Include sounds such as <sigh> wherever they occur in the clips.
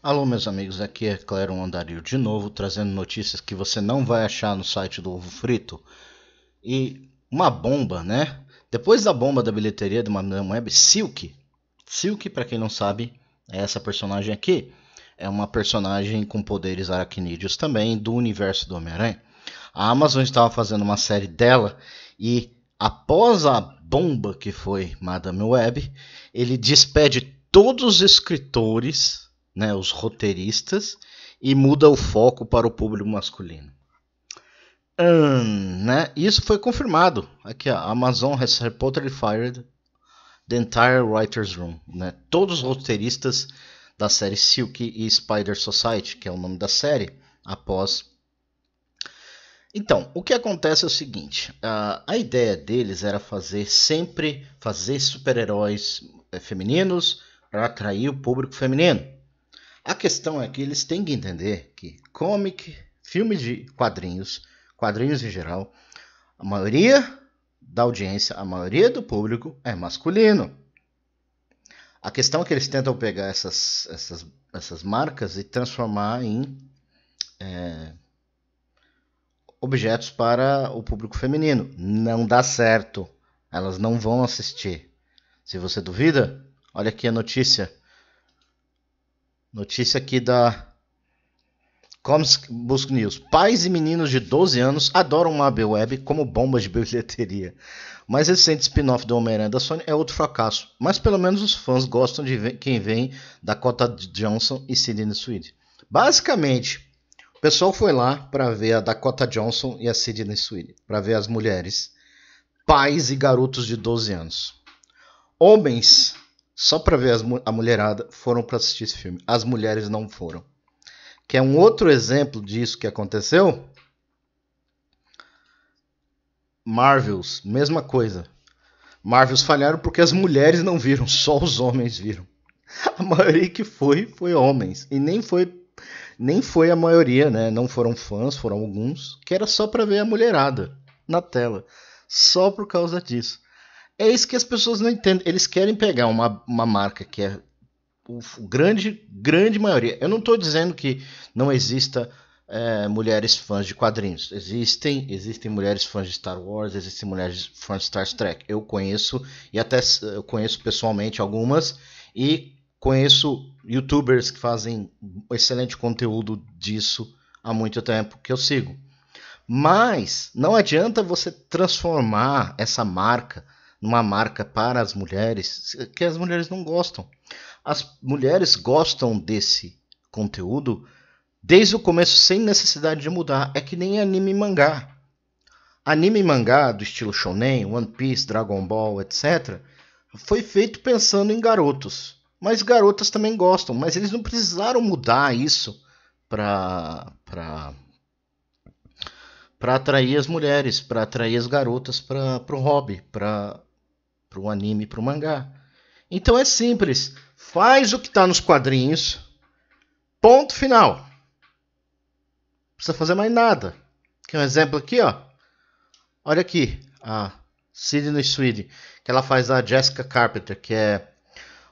Alô, meus amigos, aqui é Cléron Andarilho de novo, trazendo notícias que você não vai achar no site do Ovo Frito. E uma bomba, né? Depois da bomba da bilheteria de Madame Web, Silk. Silk, para quem não sabe, é essa personagem aqui. É uma personagem com poderes aracnídeos também, do universo do Homem-Aranha. A Amazon estava fazendo uma série dela e após a bomba que foi Madame Web, ele despede todos os escritores né, os roteiristas, e muda o foco para o público masculino. né? Isso foi confirmado. Aqui, a Amazon has reportedly fired the entire writers room, né? Todos os roteiristas da série Silk e Spider Society, que é o nome da série, após. Então, o que acontece é o seguinte: a, a ideia deles era fazer sempre fazer super-heróis eh, femininos para atrair o público feminino. A questão é que eles têm que entender que comic, filmes de quadrinhos, quadrinhos em geral, a maioria da audiência, a maioria do público é masculino. A questão é que eles tentam pegar essas, essas, essas marcas e transformar em é, objetos para o público feminino. Não dá certo. Elas não vão assistir. Se você duvida, olha aqui a notícia. Notícia aqui da Comsk Busco News. Pais e meninos de 12 anos adoram a B-Web como bombas de bilheteria. mais recente spin-off do Homem-Aranha da Sony é outro fracasso, mas pelo menos os fãs gostam de quem vem da cota de Johnson e Sidney Swede. Basicamente, o pessoal foi lá para ver a Dakota Johnson e a Sidney Sweeney, para ver as mulheres, pais e garotos de 12 anos. Homens só para ver as, a mulherada, foram para assistir esse filme. As mulheres não foram. Que é um outro exemplo disso que aconteceu. Marvels, mesma coisa. Marvels falharam porque as mulheres não viram, <laughs> só os homens viram. A maioria que foi foi homens e nem foi nem foi a maioria, né? Não foram fãs, foram alguns que era só para ver a mulherada na tela, só por causa disso. É isso que as pessoas não entendem. Eles querem pegar uma, uma marca que é o grande, grande maioria. Eu não estou dizendo que não exista é, mulheres fãs de quadrinhos. Existem, existem mulheres fãs de Star Wars, existem mulheres fãs de Star Trek. Eu conheço e até eu conheço pessoalmente algumas e conheço YouTubers que fazem excelente conteúdo disso há muito tempo que eu sigo. Mas não adianta você transformar essa marca numa marca para as mulheres que as mulheres não gostam. As mulheres gostam desse conteúdo desde o começo sem necessidade de mudar. É que nem anime e mangá. Anime e mangá do estilo shonen, One Piece, Dragon Ball, etc. foi feito pensando em garotos. Mas garotas também gostam, mas eles não precisaram mudar isso para para para atrair as mulheres, para atrair as garotas para o hobby, para para o anime, para o mangá. Então é simples, faz o que está nos quadrinhos, ponto final. Não precisa fazer mais nada. Tem um exemplo aqui, ó. Olha aqui, a Sidney Swede, que ela faz a Jessica Carpenter, que é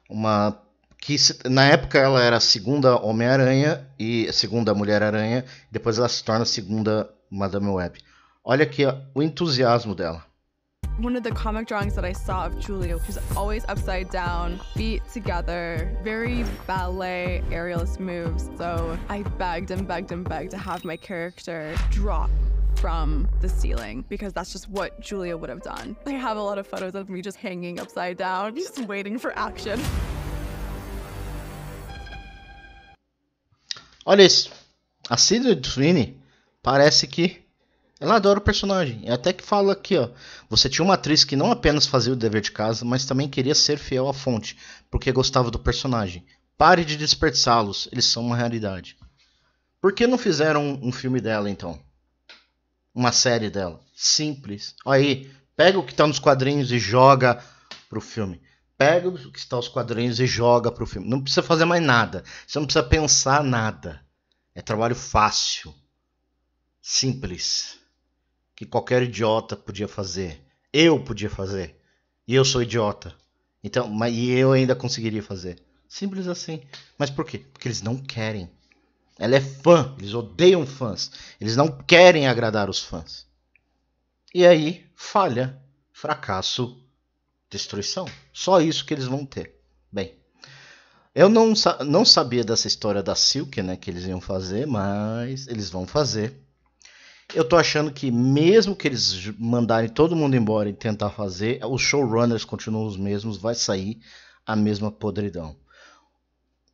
uma que na época ela era a segunda Homem-Aranha e a segunda Mulher-Aranha, depois ela se torna a segunda Madame Web. Olha aqui ó, o entusiasmo dela. One of the comic drawings that I saw of Julia, who's always upside down, feet together, very ballet aerialist moves. So I begged and begged and begged to have my character drop from the ceiling because that's just what Julia would have done. I have a lot of photos of me just hanging upside down, just waiting for action. Olha isso. A Cidra parece que Ela adora o personagem. É até que fala aqui, ó. Você tinha uma atriz que não apenas fazia o dever de casa, mas também queria ser fiel à fonte, porque gostava do personagem. Pare de desperdiçá-los, eles são uma realidade. Por que não fizeram um, um filme dela, então? Uma série dela. Simples. Aí, pega o que está nos quadrinhos e joga pro filme. Pega o que está nos quadrinhos e joga pro filme. Não precisa fazer mais nada. Você não precisa pensar nada. É trabalho fácil. Simples que qualquer idiota podia fazer. Eu podia fazer. E eu sou idiota. Então, mas e eu ainda conseguiria fazer. Simples assim. Mas por quê? Porque eles não querem. Ela é fã, eles odeiam fãs. Eles não querem agradar os fãs. E aí, falha, fracasso, destruição. Só isso que eles vão ter. Bem, eu não, não sabia dessa história da Silk, né, que eles iam fazer, mas eles vão fazer. Eu tô achando que mesmo que eles mandarem todo mundo embora e tentar fazer, os showrunners continuam os mesmos, vai sair a mesma podridão.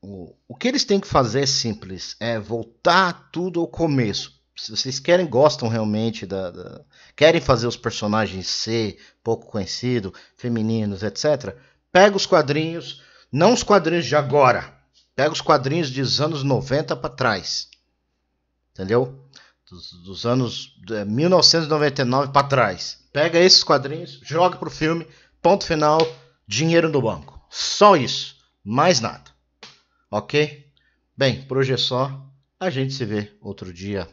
O, o que eles têm que fazer é simples, é voltar tudo ao começo. Se vocês querem, gostam realmente da, da querem fazer os personagens ser pouco conhecidos, femininos, etc. Pega os quadrinhos, não os quadrinhos de agora. Pega os quadrinhos dos anos 90 para trás. Entendeu? dos, dos anos 1999 é, para trás. Pega esses quadrinhos, joga pro filme, ponto final, dinheiro no banco. Só isso, mais nada. Ok? Bem, por hoje é só. A gente se vê outro dia.